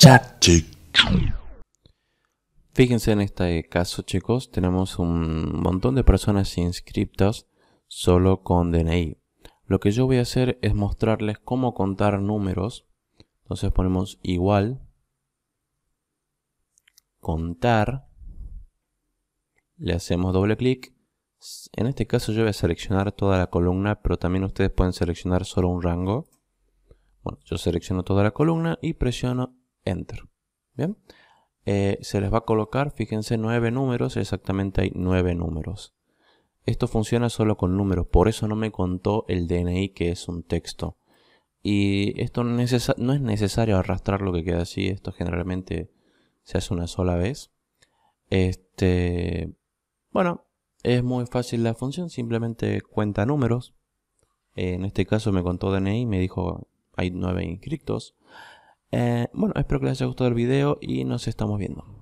Chat. Fíjense en este caso, chicos, tenemos un montón de personas inscriptas solo con DNI. Lo que yo voy a hacer es mostrarles cómo contar números. Entonces ponemos igual, contar, le hacemos doble clic. En este caso yo voy a seleccionar toda la columna, pero también ustedes pueden seleccionar solo un rango. Bueno, yo selecciono toda la columna y presiono Enter. Bien. Eh, se les va a colocar, fíjense, nueve números, exactamente hay nueve números. Esto funciona solo con números, por eso no me contó el DNI que es un texto. Y esto no es necesario arrastrar lo que queda así, esto generalmente se hace una sola vez. Este, bueno, es muy fácil la función, simplemente cuenta números. Eh, en este caso me contó DNI, me dijo hay nueve inscritos. Eh, bueno, espero que les haya gustado el video y nos estamos viendo.